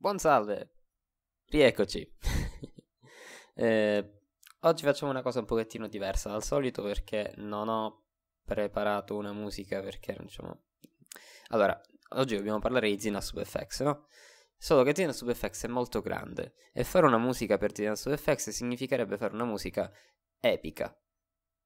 Buon salve, rieccoci. eh, oggi facciamo una cosa un pochettino diversa dal solito perché non ho preparato una musica perché diciamo... Allora, oggi dobbiamo parlare di Zina SubFX, no? Solo che Zina SubFX è molto grande e fare una musica per Zina SubFX significherebbe fare una musica epica.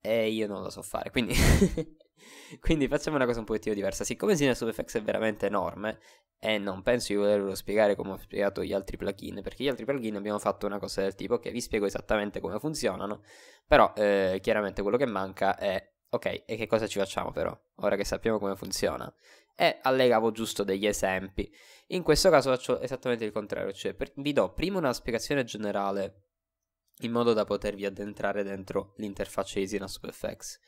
E io non la so fare, quindi... Quindi facciamo una cosa un pochettino diversa. Siccome Zina SubFX è veramente enorme, e non penso di volerlo spiegare come ho spiegato gli altri plugin, perché gli altri plugin abbiamo fatto una cosa del tipo che okay, vi spiego esattamente come funzionano, però eh, chiaramente quello che manca è ok, e che cosa ci facciamo però, ora che sappiamo come funziona? E allegavo giusto degli esempi. In questo caso faccio esattamente il contrario, cioè per, vi do prima una spiegazione generale in modo da potervi addentrare dentro l'interfaccia di Synapse FX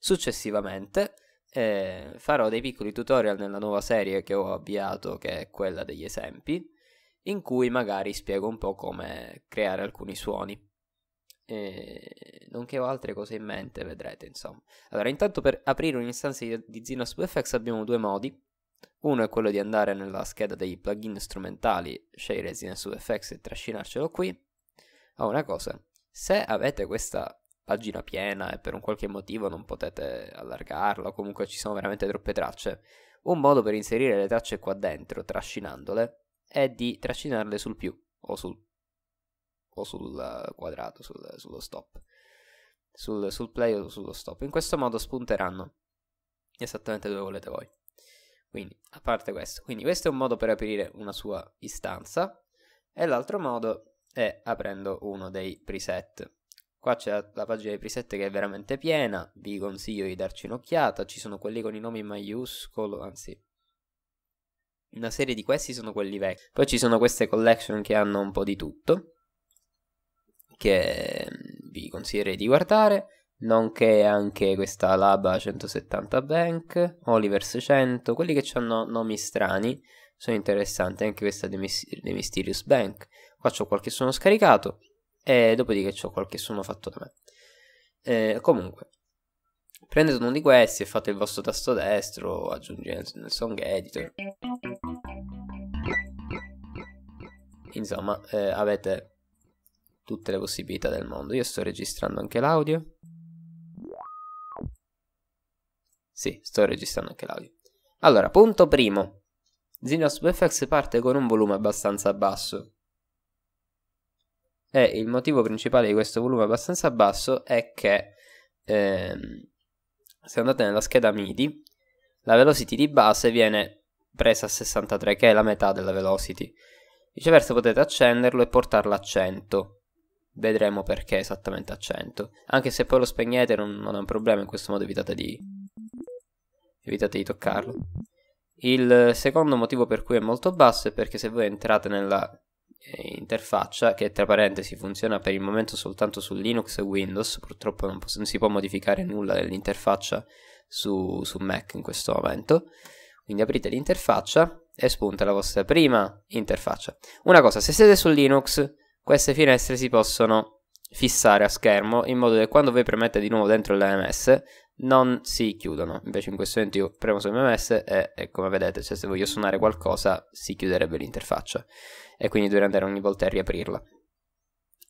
Successivamente eh, farò dei piccoli tutorial nella nuova serie che ho avviato, che è quella degli esempi, in cui magari spiego un po' come creare alcuni suoni. Eh, nonché ho altre cose in mente, vedrete insomma. Allora, intanto per aprire un'istanza di, di Xenos abbiamo due modi. Uno è quello di andare nella scheda dei plugin strumentali, scegliere Xenos FX e trascinarcelo qui. Ah, una cosa, se avete questa pagina piena e per un qualche motivo non potete allargarla o comunque ci sono veramente troppe tracce, un modo per inserire le tracce qua dentro trascinandole è di trascinarle sul più o sul, o sul eh, quadrato, sul, sullo stop, sul, sul play o sullo stop. In questo modo spunteranno esattamente dove volete voi. Quindi, a parte questo, quindi questo è un modo per aprire una sua istanza e l'altro modo è aprendo uno dei preset Qua c'è la, pagina dei preset che è veramente piena, vi consiglio di darci un'occhiata, ci sono quelli con i nomi maiuscolo, anzi una serie di questi sono quelli vecchi. Poi ci sono queste collection che hanno un po' di tutto, che mm, vi consiglierei di guardare, nonché anche questa Laba 170 Bank, Oliver's 100, quelli che hanno nomi strani, sono interessanti, anche questa The, Mysterious Bank. Qua c'ho qualche suono scaricato, e dopodiché ho qualche suono fatto da me. Eh, comunque, prendete uno di questi e fate il vostro tasto destro, aggiungendo nel song editor. Insomma, eh, avete tutte le possibilità del mondo. Io sto registrando anche l'audio. Sì, sto registrando anche l'audio. Allora, punto primo. Xenos VFX parte con un volume abbastanza basso, e il motivo principale di questo volume abbastanza basso è che ehm, se andate nella scheda MIDI, la velocity di base viene presa a 63, che è la metà della velocity. Viceversa potete accenderlo e portarlo a 100. Vedremo perché esattamente a 100. Anche se poi lo spegnete non, non è un problema, in questo modo evitate di, evitate di toccarlo. Il secondo motivo per cui è molto basso è perché se voi entrate nella eh, interfaccia che tra parentesi funziona per il momento soltanto su Linux e Windows, purtroppo non, non si può modificare nulla dell'interfaccia su, su Mac in questo momento. Quindi aprite l'interfaccia e spunta la vostra prima interfaccia. Una cosa, se siete su Linux, queste finestre si possono fissare a schermo in modo che quando voi premete di nuovo dentro l'AMS non si chiudono. Invece in questo momento io premo su MMS e, e come vedete, cioè se voglio suonare qualcosa si chiuderebbe l'interfaccia e quindi dovete andare ogni volta a riaprirla.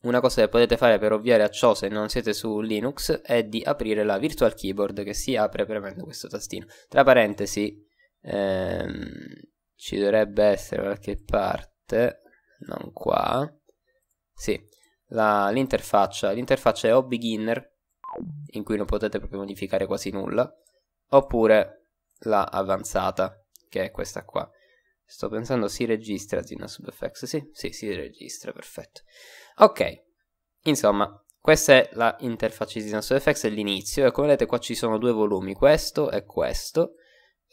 Una cosa che potete fare per ovviare a ciò se non siete su Linux è di aprire la Virtual Keyboard che si apre premendo questo tastino. Tra parentesi, ehm, ci dovrebbe essere qualche parte, non qua, sì, l'interfaccia. L'interfaccia è o beginner, in cui non potete proprio modificare quasi nulla, oppure la avanzata, che è questa qua. Sto pensando si registra Zina Sub Sì, sì, si registra, perfetto. Ok, insomma, questa è la interfaccia di Zina Sub è l'inizio. E come vedete qua ci sono due volumi, questo e questo.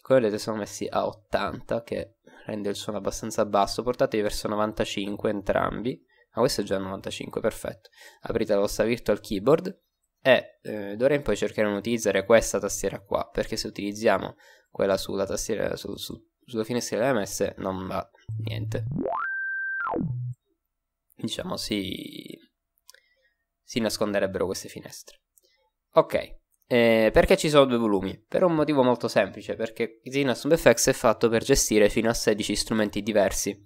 Come vedete sono messi a 80, che rende il suono abbastanza basso. portateli verso 95 entrambi. Ah, questo è già 95, perfetto. Aprite la vostra Virtual Keyboard e eh, d'ora in poi cercheremo di utilizzare questa tastiera qua, perché se utilizziamo quella sulla tastiera, su, su sulla finestrina MS non va niente. Diciamo si, si nasconderebbero queste finestre. Ok, eh, perché ci sono due volumi? Per un motivo molto semplice, perché Xenas FX è fatto per gestire fino a 16 strumenti diversi.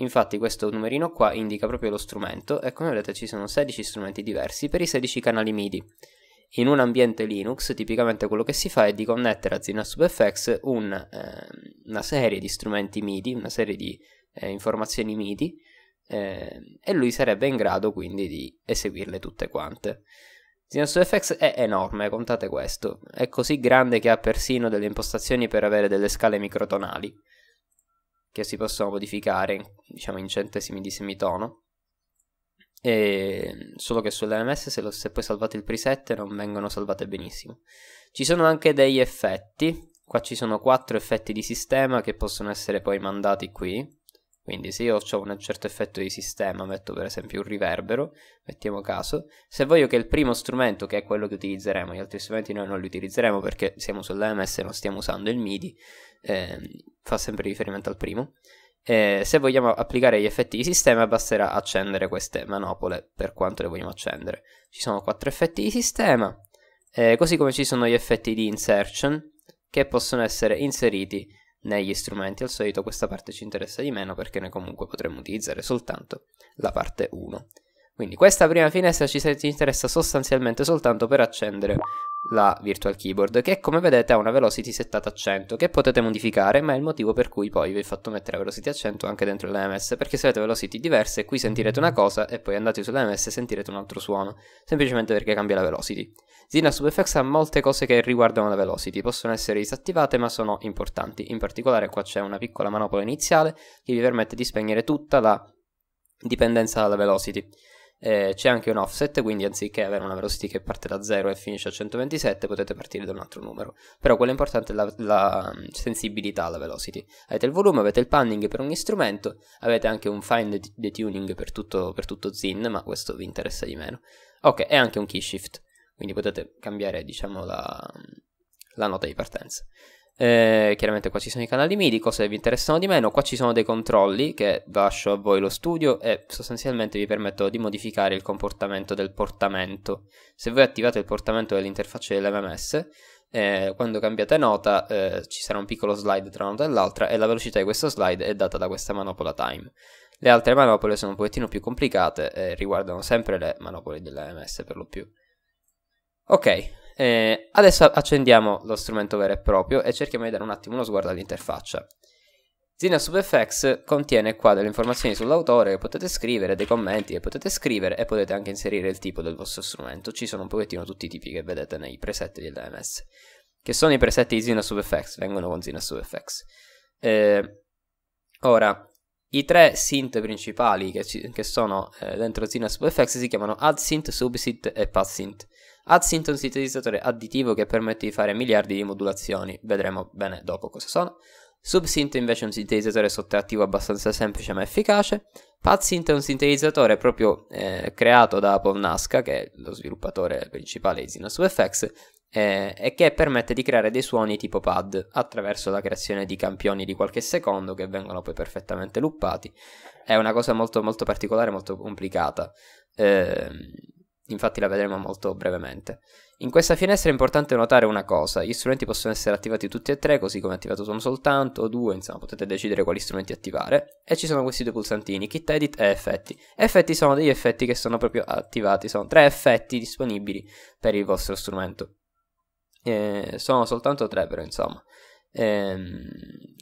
Infatti questo numerino qua indica proprio lo strumento e come vedete ci sono 16 strumenti diversi per i 16 canali MIDI in un ambiente Linux tipicamente quello che si fa è di connettere a Zynapse un, eh, una serie di strumenti MIDI, una serie di eh, informazioni MIDI eh, e lui sarebbe in grado quindi di eseguirle tutte quante. Zynapse è enorme, contate questo, è così grande che ha persino delle impostazioni per avere delle scale microtonali che si possono modificare diciamo in centesimi di semitono e solo che sull'MS se, lo, se poi salvate il preset non vengono salvate benissimo. Ci sono anche degli effetti, qua ci sono quattro effetti di sistema che possono essere poi mandati qui. Quindi se io ho un certo effetto di sistema, metto per esempio un riverbero, mettiamo caso, se voglio che il primo strumento, che è quello che utilizzeremo, gli altri strumenti noi non li utilizzeremo perché siamo sull'MS e non stiamo usando il MIDI, eh, fa sempre riferimento al primo, eh, se vogliamo applicare gli effetti di sistema basterà accendere queste manopole per quanto le vogliamo accendere. Ci sono quattro effetti di sistema, eh, così come ci sono gli effetti di insertion che possono essere inseriti negli strumenti. Al solito questa parte ci interessa di meno perché noi comunque potremmo utilizzare soltanto la parte 1. Quindi questa prima finestra ci interessa sostanzialmente soltanto per accendere la Virtual Keyboard, che come vedete ha una velocity settata a 100, che potete modificare, ma è il motivo per cui poi vi ho fatto mettere la velocity a 100 anche dentro l'EMS, perché se avete velocity diverse qui sentirete una cosa e poi andate sull'EMS sentirete un altro suono, semplicemente perché cambia la velocity. Zynapse WebFX ha molte cose che riguardano la velocity, possono essere disattivate ma sono importanti, in particolare qua c'è una piccola manopola iniziale che vi permette di spegnere tutta la dipendenza dalla velocity eh, c'è anche un offset, quindi anziché avere una velocity che parte da 0 e finisce a 127, potete partire da un altro numero. Però quello importante è la, la mm, sensibilità alla velocity. Avete il volume, avete il panning per ogni strumento, avete anche un fine detuning per tutto, per tutto Zin, ma questo vi interessa di meno. Ok, e anche un key shift, quindi potete cambiare, diciamo, la, mm, la nota di partenza. Eh, chiaramente qua ci sono i canali MIDI, cose vi interessano di meno, qua ci sono dei controlli che lascio a voi lo studio e sostanzialmente vi permetto di modificare il comportamento del portamento. Se voi attivate il portamento dell'interfaccia dell'MMS, eh, quando cambiate nota eh, ci sarà un piccolo slide tra una nota e l'altra e la velocità di questo slide è data da questa manopola time. Le altre manopole sono un pochettino più complicate e riguardano sempre le manopole dell'MMS per lo più. Ok, eh, adesso accendiamo lo strumento vero e proprio e cerchiamo di dare un attimo uno sguardo all'interfaccia. Zina SubFX contiene qua delle informazioni sull'autore che potete scrivere, dei commenti che potete scrivere e potete anche inserire il tipo del vostro strumento. Ci sono un pochettino tutti i tipi che vedete nei preset dell'AMS, che sono i preset di Zina SubFX, vengono con Zina SubFX. Eh, ora, i tre synth principali che, ci, che sono eh, dentro Zina SubFX si chiamano AdSynth, SubSynth e PathSynth. Adsint è un sintetizzatore additivo che permette di fare miliardi di modulazioni, vedremo bene dopo cosa sono. SubSynth invece è un sintetizzatore sottrattivo abbastanza semplice ma efficace. PadSynth è un sintetizzatore proprio eh, creato da Paul Nasca, che è lo sviluppatore principale di ZinoSubFX, eh, e che permette di creare dei suoni tipo pad attraverso la creazione di campioni di qualche secondo che vengono poi perfettamente loopati. È una cosa molto molto particolare, molto complicata. Eh, infatti la vedremo molto brevemente. In questa finestra è importante notare una cosa, gli strumenti possono essere attivati tutti e tre, così come attivato sono soltanto, o due, insomma potete decidere quali strumenti attivare, e ci sono questi due pulsantini, kit edit e effetti. Effetti sono degli effetti che sono proprio attivati, sono tre effetti disponibili per il vostro strumento. E eh, sono soltanto tre però insomma. Ehm,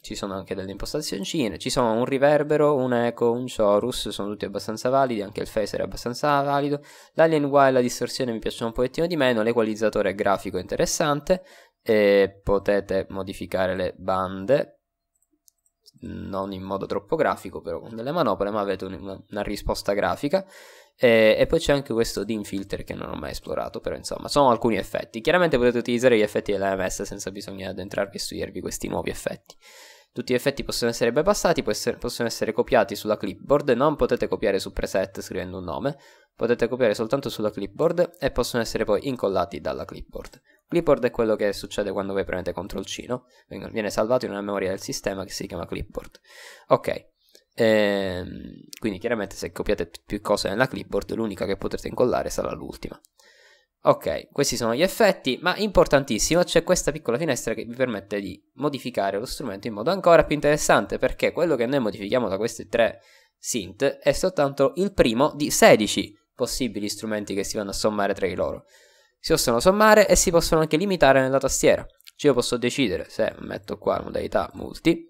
ci sono anche delle impostazioni, ci sono un riverbero, un eco, un chorus, sono tutti abbastanza validi, anche il phaser è abbastanza valido, l'alien Y e la distorsione mi piacciono un pochettino di meno, l'equalizzatore grafico è interessante, e potete modificare le bande, non in modo troppo grafico, però con delle manopole, ma avete una, una risposta grafica. E, e, poi c'è anche questo Dim Filter che non ho mai esplorato, però insomma, sono alcuni effetti. Chiaramente potete utilizzare gli effetti dell'AMS senza bisogno di addentrarvi e studiarvi questi nuovi effetti. Tutti gli effetti possono essere bypassati, possono essere copiati sulla clipboard, non potete copiare su preset scrivendo un nome, potete copiare soltanto sulla clipboard e possono essere poi incollati dalla clipboard. Clipboard è quello che succede quando voi premete CTRL C, no? Viene salvato in una memoria del sistema che si chiama clipboard. Ok, ehm, quindi chiaramente se copiate più cose nella clipboard l'unica che potrete incollare sarà l'ultima. Ok, questi sono gli effetti, ma importantissimo c'è questa piccola finestra che vi permette di modificare lo strumento in modo ancora più interessante perché quello che noi modifichiamo da questi tre synth è soltanto il primo di 16 possibili strumenti che si vanno a sommare tra di loro si possono sommare e si possono anche limitare nella tastiera. Cioè io posso decidere, se metto qua modalità multi,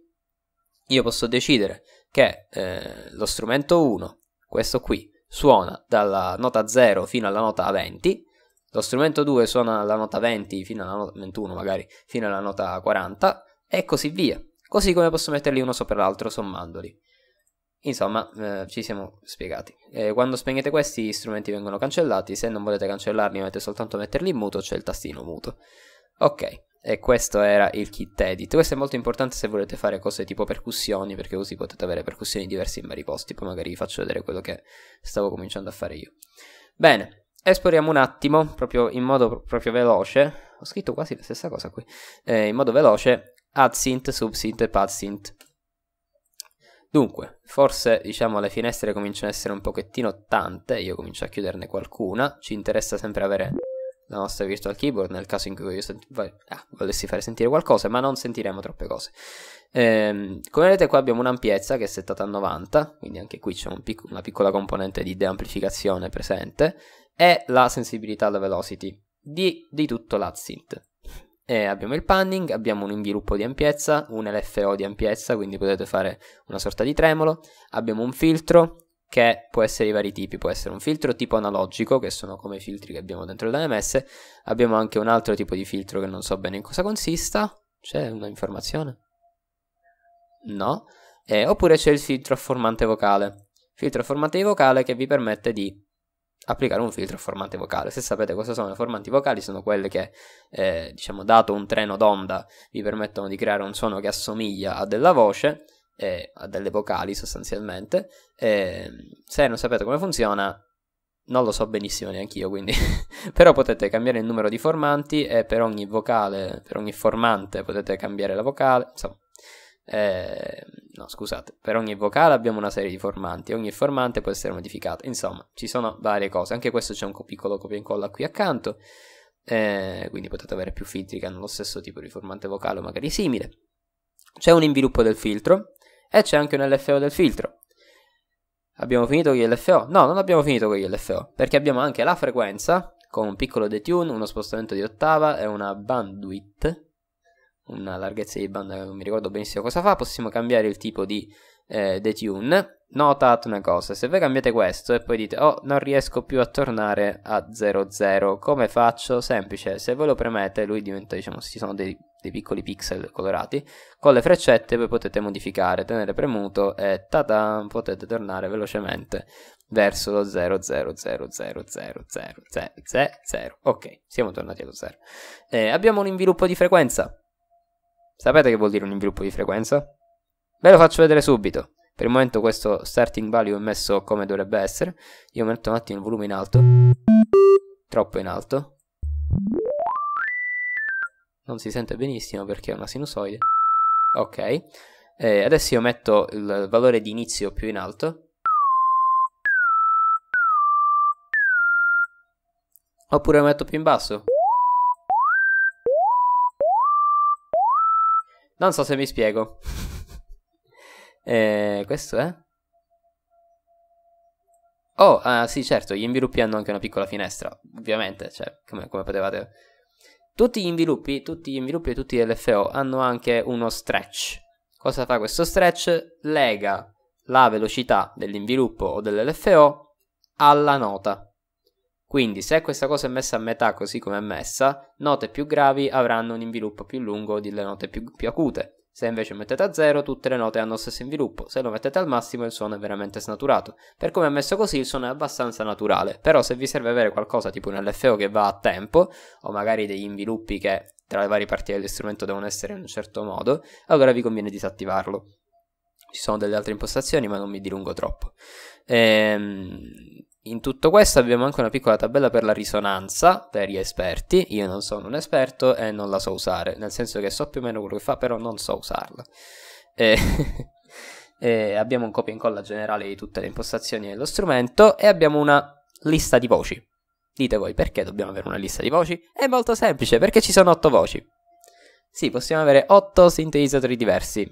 io posso decidere che eh, lo strumento 1, questo qui, suona dalla nota 0 fino alla nota 20, lo strumento 2 suona dalla nota 20 fino alla nota 21 magari, fino alla nota 40 e così via. Così come posso metterli uno sopra l'altro sommandoli. Insomma, eh, ci siamo spiegati. Eh, quando spegnete questi, gli strumenti vengono cancellati. Se non volete cancellarli, dovete soltanto metterli in muto, c'è cioè il tastino muto. Ok, e questo era il kit edit. Questo è molto importante se volete fare cose tipo percussioni, perché così potete avere percussioni diverse in vari posti. Poi magari vi faccio vedere quello che stavo cominciando a fare io. Bene, esploriamo un attimo, proprio in modo proprio veloce. Ho scritto quasi la stessa cosa qui. Eh, in modo veloce, synth, SubSynth e pad synth. Dunque, forse diciamo le finestre cominciano ad essere un pochettino tante, io comincio a chiuderne qualcuna, ci interessa sempre avere la nostra virtual keyboard nel caso in cui io ah, volessi fare sentire qualcosa, ma non sentiremo troppe cose. Ehm, come vedete qua abbiamo un'ampiezza che è settata a 90, quindi anche qui c'è un pic una piccola componente di deamplificazione presente, e la sensibilità alla velocity di, di tutto l'AdSynth. E eh, abbiamo il panning, abbiamo un inviluppo di ampiezza, un LFO di ampiezza, quindi potete fare una sorta di tremolo, abbiamo un filtro che può essere di vari tipi, può essere un filtro tipo analogico, che sono come i filtri che abbiamo dentro l'AMS, abbiamo anche un altro tipo di filtro che non so bene in cosa consista, c'è un'informazione? No? Eh, oppure c'è il filtro a formante vocale, filtro a formante vocale che vi permette di applicare un filtro a formante vocale. Se sapete cosa sono le formanti vocali, sono quelle che, eh, diciamo, dato un treno d'onda, vi permettono di creare un suono che assomiglia a della voce, eh, a delle vocali sostanzialmente. Eh, se non sapete come funziona, non lo so benissimo neanche io, quindi. però potete cambiare il numero di formanti e per ogni vocale, per ogni formante potete cambiare la vocale, insomma. Eh, no, scusate, per ogni vocale abbiamo una serie di formanti, ogni formante può essere modificato. Insomma, ci sono varie cose. Anche questo c'è un piccolo copia e incolla qui accanto. Eh, quindi potete avere più filtri che hanno lo stesso tipo di formante vocale o magari simile. C'è un inviluppo del filtro e c'è anche un LFO del filtro. Abbiamo finito con gli LFO? No, non abbiamo finito con gli LFO, perché abbiamo anche la frequenza con un piccolo detune, uno spostamento di ottava e una bandwidth una larghezza di banda che non mi ricordo benissimo cosa fa, possiamo cambiare il tipo di eh, detune. Notate una cosa, se voi cambiate questo e poi dite oh non riesco più a tornare a 00, come faccio? Semplice, se voi lo premete lui diventa, diciamo, ci sono dei, dei piccoli pixel colorati, con le freccette voi potete modificare, tenere premuto e ta potete tornare velocemente verso lo 0,0000000, ok siamo tornati allo 0 eh, abbiamo un inviluppo di frequenza Sapete che vuol dire un inviluppo di frequenza? Ve lo faccio vedere subito. Per il momento questo starting value è messo come dovrebbe essere. Io metto un attimo il volume in alto. Troppo in alto. Non si sente benissimo perché è una sinusoide. Ok. Eh, adesso io metto il valore di inizio più in alto. Oppure lo metto più in basso. Non so se mi spiego. eh, questo è? Oh, ah, sì, certo, gli inviluppi hanno anche una piccola finestra, ovviamente, cioè, come, come potevate... Tutti gli inviluppi, tutti gli inviluppi e tutti gli LFO hanno anche uno stretch. Cosa fa questo stretch? Lega la velocità dell'inviluppo o dell'LFO alla nota. Quindi se questa cosa è messa a metà così come è messa, note più gravi avranno un inviluppo più lungo delle note più, più acute. Se invece mettete a zero, tutte le note hanno lo stesso inviluppo, se lo mettete al massimo il suono è veramente snaturato. Per come è messo così il suono è abbastanza naturale, però se vi serve avere qualcosa tipo un LFO che va a tempo, o magari degli inviluppi che tra le varie parti dell'istrumento devono essere in un certo modo, allora vi conviene disattivarlo. Ci sono delle altre impostazioni ma non mi dilungo troppo. Ehm, in tutto questo abbiamo anche una piccola tabella per la risonanza per gli esperti, io non sono un esperto e non la so usare, nel senso che so più o meno quello che fa, però non so usarla. E eh, e eh, abbiamo un copia e incolla generale di tutte le impostazioni dello strumento e abbiamo una lista di voci. Dite voi perché dobbiamo avere una lista di voci? È molto semplice, perché ci sono otto voci. Sì, possiamo avere otto sintetizzatori diversi,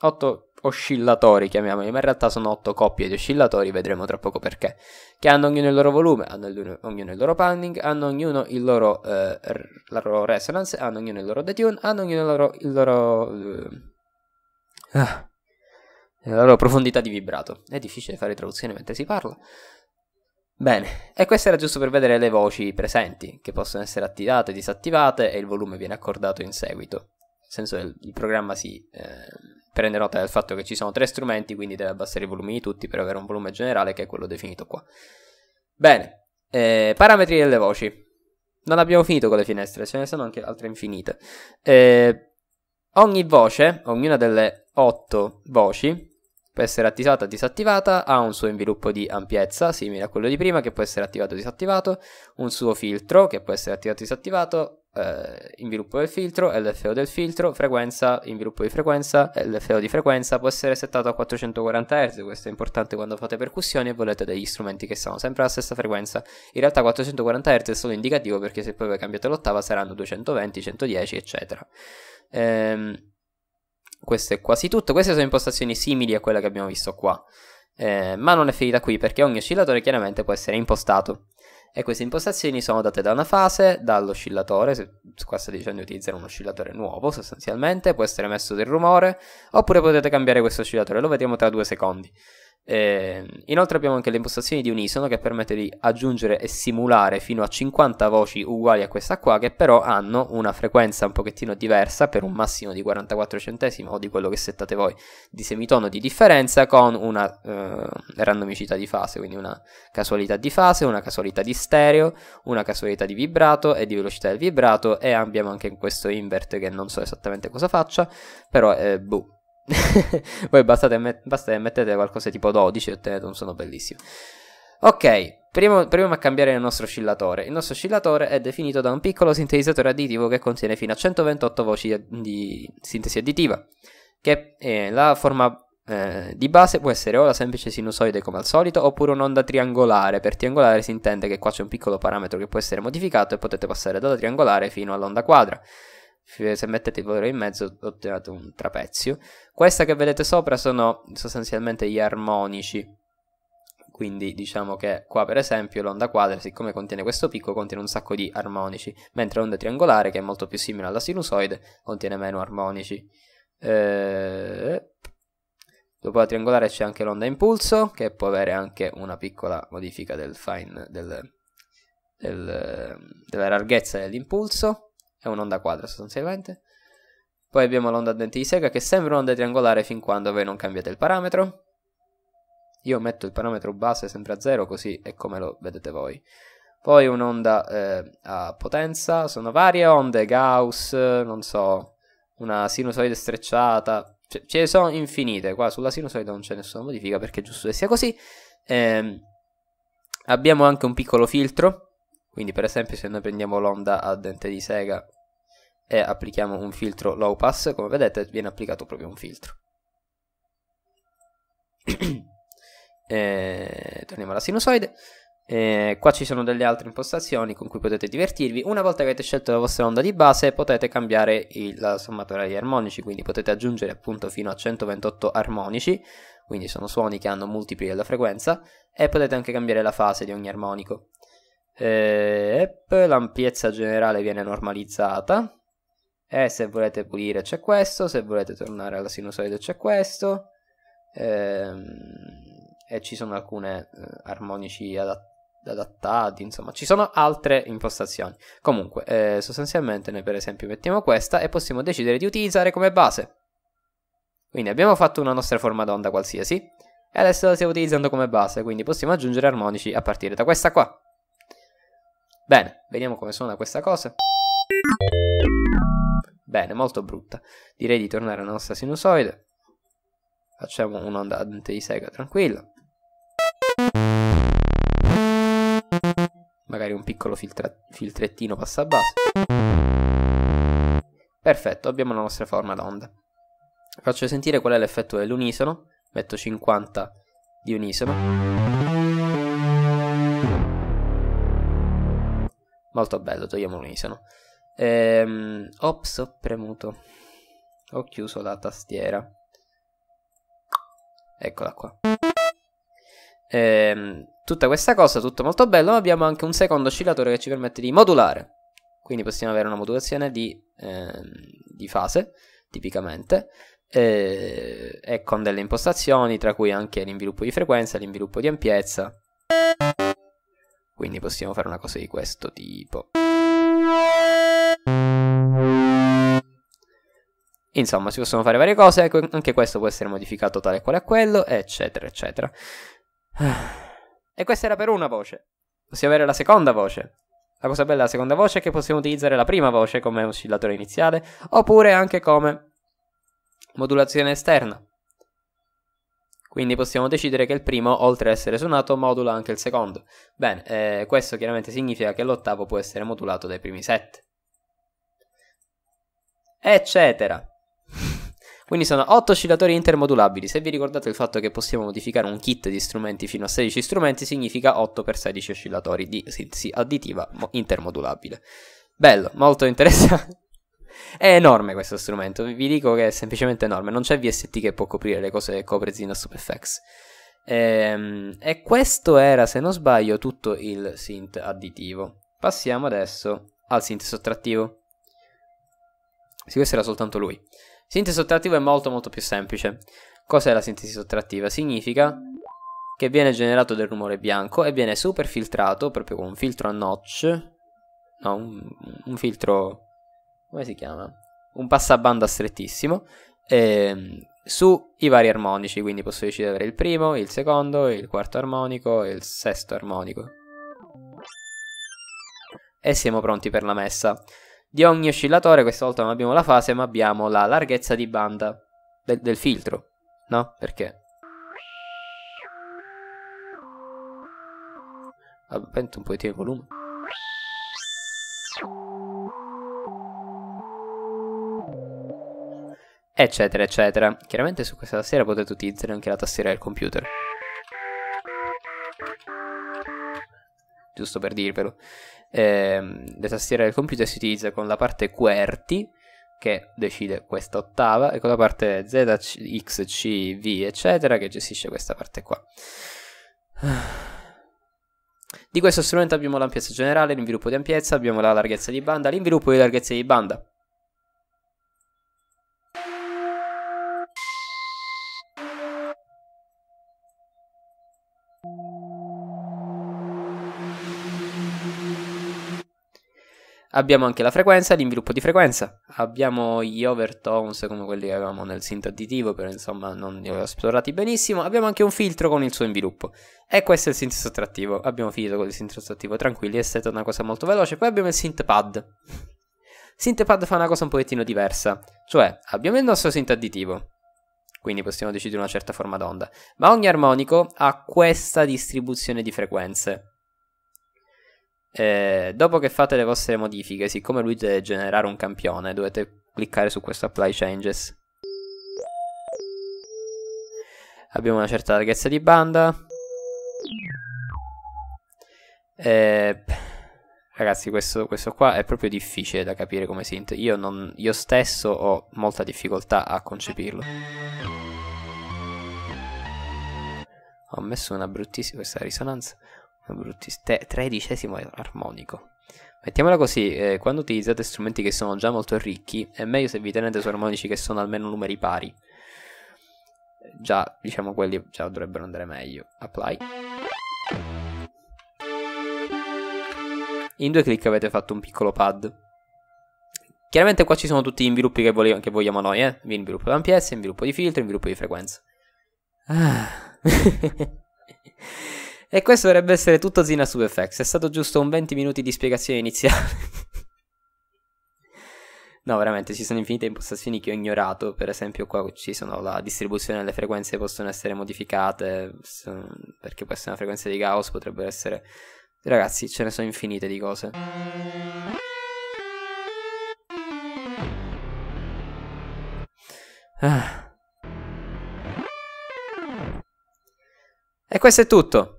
8 oscillatori, chiamiamoli, ma in realtà sono otto coppie di oscillatori, vedremo tra poco perché, che hanno ognuno il loro volume, hanno il, ognuno il loro panning, hanno ognuno il loro, eh, la loro resonance, hanno ognuno il loro detune, hanno ognuno il loro... Il loro eh, ah, la loro profondità di vibrato. È difficile fare traduzione mentre si parla. Bene, e questo era giusto per vedere le voci presenti, che possono essere attivate, disattivate e il volume viene accordato in seguito. Nel senso, il, il programma si... Eh, prende nota del fatto che ci sono tre strumenti, quindi deve abbassare i volumi di tutti per avere un volume generale che è quello definito qua. Bene, eh, parametri delle voci. Non abbiamo finito con le finestre, ce ne sono anche altre infinite. Eh, ogni voce, ognuna delle otto voci, può essere attivata o disattivata, ha un suo inviluppo di ampiezza, simile a quello di prima, che può essere attivato o disattivato, un suo filtro, che può essere attivato o disattivato, eh, inviluppo del filtro, LFO del filtro, frequenza, inviluppo di frequenza, LFO di frequenza, può essere settato a 440 Hz, questo è importante quando fate percussioni e volete degli strumenti che sono sempre alla stessa frequenza. In realtà 440 Hz è solo indicativo perché se poi cambiate l'ottava saranno 220, 110 eccetera. Ehm, questo è quasi tutto, queste sono impostazioni simili a quella che abbiamo visto qua. Eh, ma non è finita qui perché ogni oscillatore chiaramente può essere impostato e queste impostazioni sono date da una fase, dall'oscillatore, se qua sta dicendo di utilizzare un oscillatore nuovo sostanzialmente, può essere messo del rumore, oppure potete cambiare questo oscillatore, lo vedremo tra due secondi. Eh, inoltre abbiamo anche le impostazioni di unisono che permette di aggiungere e simulare fino a 50 voci uguali a questa qua che però hanno una frequenza un pochettino diversa per un massimo di 44 centesimi o di quello che settate voi di semitono di differenza con una eh, randomicità di fase, quindi una casualità di fase, una casualità di stereo, una casualità di vibrato e di velocità del vibrato e abbiamo anche questo invert che non so esattamente cosa faccia, però eh, boh Voi bastate, basta mettete qualcosa tipo 12 e ottenete un suono bellissimo. Ok, prima, proviamo a cambiare il nostro oscillatore. Il nostro oscillatore è definito da un piccolo sintetizzatore additivo che contiene fino a 128 voci di sintesi additiva, che è la forma eh, di base può essere o la semplice sinusoide come al solito oppure un'onda triangolare. Per triangolare si intende che qua c'è un piccolo parametro che può essere modificato e potete passare dalla triangolare fino all'onda quadra se mettete il valori in mezzo ottenete un trapezio. Questa che vedete sopra sono sostanzialmente gli armonici, quindi diciamo che qua per esempio l'onda quadra siccome contiene questo picco contiene un sacco di armonici, mentre l'onda triangolare che è molto più simile alla sinusoide contiene meno armonici. Eh... Dopo la triangolare c'è anche l'onda impulso che può avere anche una piccola modifica del fine, del, del, della larghezza dell'impulso è un'onda quadra sostanzialmente. Poi abbiamo l'onda a denti di sega che sembra un'onda triangolare fin quando voi non cambiate il parametro. Io metto il parametro base sempre a 0 così è come lo vedete voi. Poi un'onda eh, a potenza, sono varie onde, Gauss, non so, una sinusoide strecciata, ce, cioè, ce ne sono infinite, qua sulla sinusoide non c'è nessuna modifica perché è giusto che sia così. Eh, abbiamo anche un piccolo filtro, quindi per esempio se noi prendiamo l'onda a dente di sega e applichiamo un filtro low pass, come vedete viene applicato proprio un filtro. e... torniamo alla sinusoide. E qua ci sono delle altre impostazioni con cui potete divertirvi. Una volta che avete scelto la vostra onda di base potete cambiare il, la sommatoria di armonici, quindi potete aggiungere appunto fino a 128 armonici, quindi sono suoni che hanno multipli della frequenza, e potete anche cambiare la fase di ogni armonico. E l'ampiezza generale viene normalizzata, e eh, se volete pulire c'è questo, se volete tornare alla sinusoide c'è questo. Ehm, e ci sono alcune eh, armonici adattate adattati, insomma, ci sono altre impostazioni. Comunque, eh, sostanzialmente noi per esempio mettiamo questa e possiamo decidere di utilizzare come base. Quindi abbiamo fatto una nostra forma d'onda qualsiasi e adesso la stiamo utilizzando come base, quindi possiamo aggiungere armonici a partire da questa qua. Bene, vediamo come suona questa cosa bene, molto brutta. Direi di tornare alla nostra sinusoide. Facciamo un'onda andante di sega tranquilla. Magari un piccolo filtrettino passa a basso. Perfetto, abbiamo la nostra forma d'onda. Faccio sentire qual è l'effetto dell'unisono. Metto 50 di unisono. Molto bello, togliamo l'unisono. Ehm, ops, ho premuto. Ho chiuso la tastiera. Eccola qua. Ehm, tutta questa cosa, tutto molto bello, ma abbiamo anche un secondo oscillatore che ci permette di modulare. Quindi possiamo avere una modulazione di, ehm, di fase, tipicamente, e, eh, e con delle impostazioni, tra cui anche l'inviluppo di frequenza, l'inviluppo di ampiezza. Quindi possiamo fare una cosa di questo tipo. Insomma, si possono fare varie cose, ecco, anche questo può essere modificato tale quale a quello, eccetera, eccetera. E questa era per una voce. Possiamo avere la seconda voce. La cosa bella della seconda voce è che possiamo utilizzare la prima voce come oscillatore iniziale, oppure anche come modulazione esterna. Quindi possiamo decidere che il primo, oltre ad essere suonato, modula anche il secondo. Bene, eh, questo chiaramente significa che l'ottavo può essere modulato dai primi sette. Eccetera. Quindi sono 8 oscillatori intermodulabili. Se vi ricordate il fatto che possiamo modificare un kit di strumenti fino a 16 strumenti, significa 8x16 oscillatori di sintesi additiva intermodulabile. Bello, molto interessante. È enorme questo strumento, vi dico che è semplicemente enorme, non c'è VST che può coprire le cose che copre Zynasp FX. Ehm, e questo era, se non sbaglio, tutto il synth additivo. Passiamo adesso al synth sottrattivo. Sì, questo era soltanto lui. Sintesi sottrattiva è molto molto più semplice. Cos'è la sintesi sottrattiva? Significa che viene generato del rumore bianco e viene superfiltrato proprio con un filtro a notch. No, un, un filtro... come si chiama? Un passabanda strettissimo. Ehm, su i vari armonici, quindi posso decidere di avere il primo, il secondo, il quarto armonico e il sesto armonico. E siamo pronti per la messa. Di ogni oscillatore, questa volta non abbiamo la fase, ma abbiamo la larghezza di banda del, del filtro. No? Perché? Aumento ah, un pochettino il volume. Eccetera, eccetera. Chiaramente su questa tastiera potete utilizzare anche la tastiera del computer. Giusto per dirvelo ehm, le tastiere del computer si utilizza con la parte QWERTY che decide questa ottava e con la parte Z, X, C, V eccetera che gestisce questa parte qua. Di questo strumento abbiamo l'ampiezza generale, l'inviluppo di ampiezza, abbiamo la larghezza di banda, l'inviluppo di larghezza di banda. Abbiamo anche la frequenza, l'inviluppo di frequenza, abbiamo gli overtones come quelli che avevamo nel synth additivo, però insomma non li avevo esplorati benissimo, abbiamo anche un filtro con il suo inviluppo. E questo è il synth sottrattivo, abbiamo finito con il synth sottrattivo, tranquilli, è stata una cosa molto veloce, poi abbiamo il synth pad. Synth pad fa una cosa un pochettino diversa, cioè abbiamo il nostro synth additivo, quindi possiamo decidere una certa forma d'onda, ma ogni armonico ha questa distribuzione di frequenze eh, dopo che fate le vostre modifiche, siccome lui deve generare un campione, dovete cliccare su questo Apply Changes. Abbiamo una certa larghezza di banda. Eh, ragazzi, questo, questo, qua è proprio difficile da capire come synth. Io, non, io stesso ho molta difficoltà a concepirlo. Ho messo una bruttissima questa risonanza tredicesimo armonico. Mettiamola così, eh, quando utilizzate strumenti che sono già molto ricchi, è meglio se vi tenete su armonici che sono almeno numeri pari. Già, diciamo, quelli già dovrebbero andare meglio. Apply. In due clic avete fatto un piccolo pad. Chiaramente qua ci sono tutti gli inviluppi che, vole- che vogliamo noi, eh. Inviluppo di ampiezza, inviluppo di filtro, inviluppo di frequenza. Ah. E questo dovrebbe essere tutto Zina su È stato giusto un 20 minuti di spiegazione iniziale. no, veramente, ci sono infinite impostazioni che ho ignorato. Per esempio, qua ci sono la distribuzione delle frequenze che possono essere modificate. Perché può essere una frequenza di Gauss, potrebbe essere. Ragazzi, ce ne sono infinite di cose. Ah. E questo è tutto.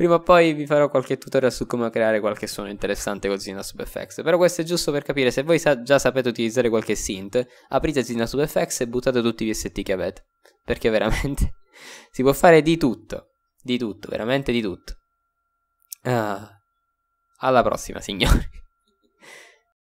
Prima o poi vi farò qualche tutorial su come creare qualche suono interessante con Zynas FX, però questo è giusto per capire se voi sa già sapete utilizzare qualche synth, aprite Zynas FX e buttate tutti i VST che avete, perché veramente si può fare di tutto, di tutto, veramente di tutto. Ah. Alla prossima signori.